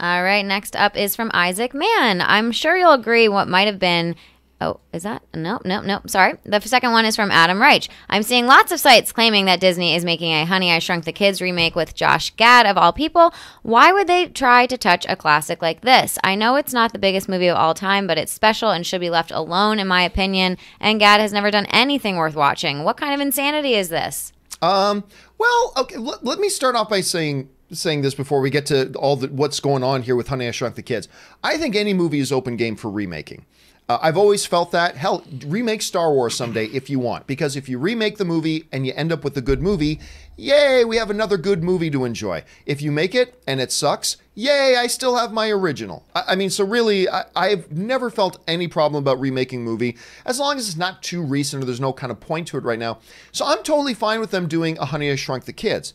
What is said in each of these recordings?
All right, next up is from Isaac Mann. I'm sure you'll agree what might have been Oh, is that? Nope, nope, nope. Sorry. The second one is from Adam Reich. I'm seeing lots of sites claiming that Disney is making a Honey, I Shrunk the Kids remake with Josh Gad, of all people. Why would they try to touch a classic like this? I know it's not the biggest movie of all time, but it's special and should be left alone, in my opinion. And Gad has never done anything worth watching. What kind of insanity is this? Um, well, okay, let me start off by saying saying this before we get to all the what's going on here with Honey I Shrunk the Kids. I think any movie is open game for remaking. Uh, I've always felt that. Hell, remake Star Wars someday if you want, because if you remake the movie and you end up with a good movie, yay, we have another good movie to enjoy. If you make it and it sucks, yay, I still have my original. I, I mean, so really, I, I've never felt any problem about remaking movie, as long as it's not too recent or there's no kind of point to it right now. So I'm totally fine with them doing a Honey I Shrunk the Kids.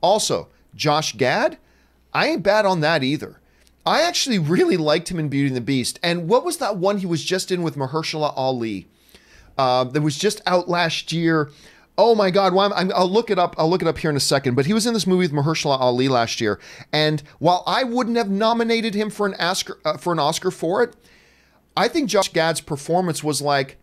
Also, Josh Gad, I ain't bad on that either. I actually really liked him in Beauty and the Beast. And what was that one he was just in with Mahershala Ali uh, that was just out last year? Oh my God! I'm, i will look it up. I'll look it up here in a second. But he was in this movie with Mahershala Ali last year, and while I wouldn't have nominated him for an Oscar uh, for an Oscar for it, I think Josh Gad's performance was like,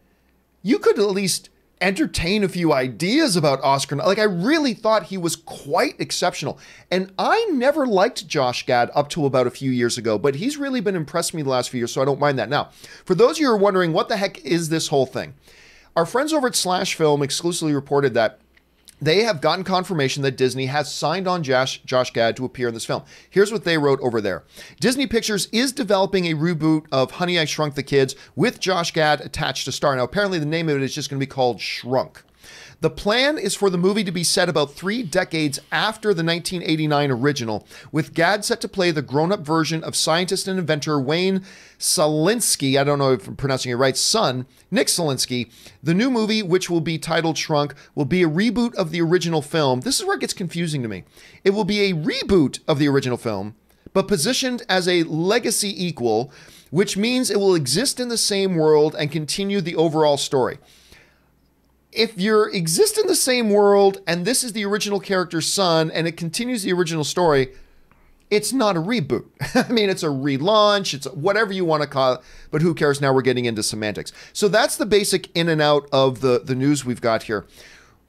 you could at least entertain a few ideas about Oscar. Like I really thought he was quite exceptional. And I never liked Josh Gad up to about a few years ago, but he's really been impressing me the last few years, so I don't mind that. Now, for those of you who are wondering what the heck is this whole thing? Our friends over at Slash Film exclusively reported that they have gotten confirmation that Disney has signed on Josh, Josh Gad to appear in this film. Here's what they wrote over there Disney Pictures is developing a reboot of Honey, I Shrunk the Kids with Josh Gad attached to star. Now, apparently, the name of it is just going to be called Shrunk. The plan is for the movie to be set about three decades after the 1989 original, with Gad set to play the grown up version of scientist and inventor Wayne Salinsky. I don't know if I'm pronouncing it right, son, Nick Salinsky, The new movie, which will be titled Shrunk, will be a reboot of the original film. This is where it gets confusing to me. It will be a reboot of the original film, but positioned as a legacy equal, which means it will exist in the same world and continue the overall story if you exist in the same world and this is the original character's son and it continues the original story, it's not a reboot. I mean, it's a relaunch, it's whatever you want to call it, but who cares? Now we're getting into semantics. So that's the basic in and out of the, the news we've got here.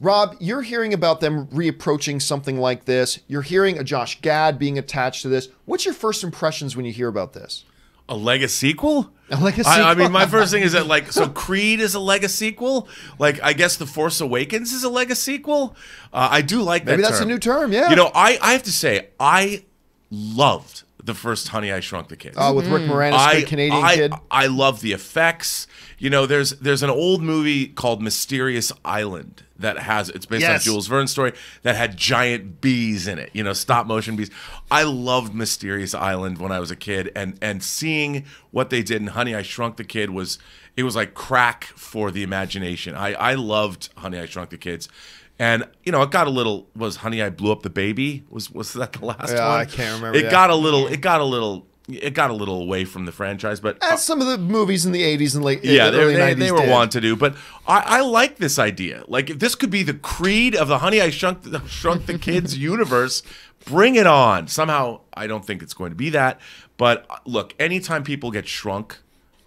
Rob, you're hearing about them reapproaching something like this. You're hearing a Josh Gad being attached to this. What's your first impressions when you hear about this? a Lego sequel? A Lego sequel? I, I, mean, my first thing is that like, so Creed is a Lego sequel. Like, I guess The Force Awakens is a Lego sequel. Uh, I do like Maybe that. Maybe that's term. a new term. Yeah. You know, I I have to say I loved the first Honey I Shrunk the Kids. Oh, with Rick mm-hmm. Moranis, I, good Canadian I, kid. I love the effects. You know, there's there's an old movie called Mysterious Island that has it's based Yes. on Jules Verne's story that had giant bees in it. You know, stop motion bees. I loved Mysterious Island when I was a kid, and and seeing what they did in Honey I Shrunk the Kid was it was like crack for the imagination. I I loved Honey I Shrunk the Kids. And you know, it got a little was Honey I Blew Up the Baby was was that the last yeah, one? I can't remember. It got a little it got a little it got a little away from the franchise, but uh, some of the movies in the '80s and late yeah, the early they, 90s they were want to do. But I, I, like this idea. Like this could be the creed of the Honey I Shrunk the, Shrunk the Kids universe. Bring it on! Somehow, I don't think it's going to be that. But uh, look, anytime people get shrunk,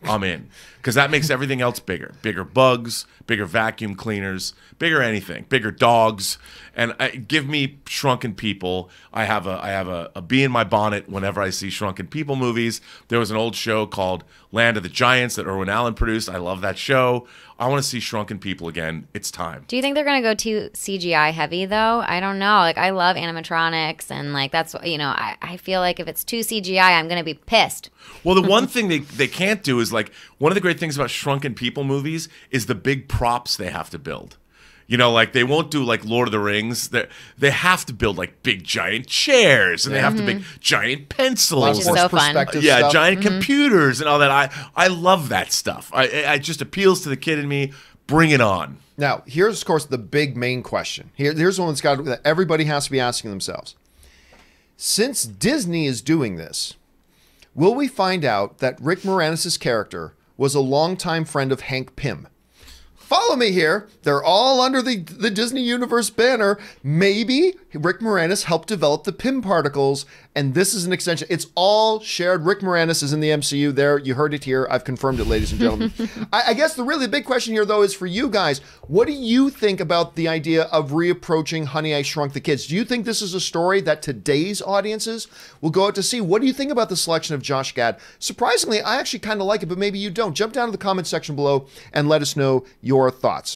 I'm in because that makes everything else bigger. Bigger bugs, bigger vacuum cleaners, bigger anything, bigger dogs, and I, uh, give me shrunken people. I have a I have a, a bee in my bonnet whenever I see shrunken people movies. There was an old show called Land of the Giants that Irwin Allen produced. I love that show. I want to see shrunken people again. It's time. Do you think they're going to go too CGI heavy though? I don't know. Like I love animatronics and like that's you know I, I feel like if it's too CGI I'm going to be pissed. Well, the one thing they they can't do is like one of the great things about shrunken people movies is the big props they have to build. You know, like they won't do like Lord of the Rings. They they have to build like big giant chairs, and they have mm -hmm. to make mm-hmm. giant pencils, Which so fun. yeah, stuff. giant mm -hmm. computers and all that. I I love that stuff. I it just appeals to the kid in me. Bring it on. Now, here's of course the big main question. Here, here's one that's got that everybody has to be asking themselves. Since Disney is doing this, Will we find out that Rick Moranis' character was a longtime friend of Hank Pym, follow me here. They're all under the, the Disney Universe banner. Maybe Rick Moranis helped develop the PIM particles, and this is an extension. It's all shared. Rick Moranis is in the MCU there. You heard it here. I've confirmed it, ladies and gentlemen. I, I, guess the really big question here, though, is for you guys what do you think about the idea of reapproaching Honey, I Shrunk the Kids? Do you think this is a story that today's audiences will go out to see? What do you think about the selection of Josh Gad? Surprisingly, I actually kind of like it, but maybe you don't. Jump down to the comment section below and let us know your your thoughts.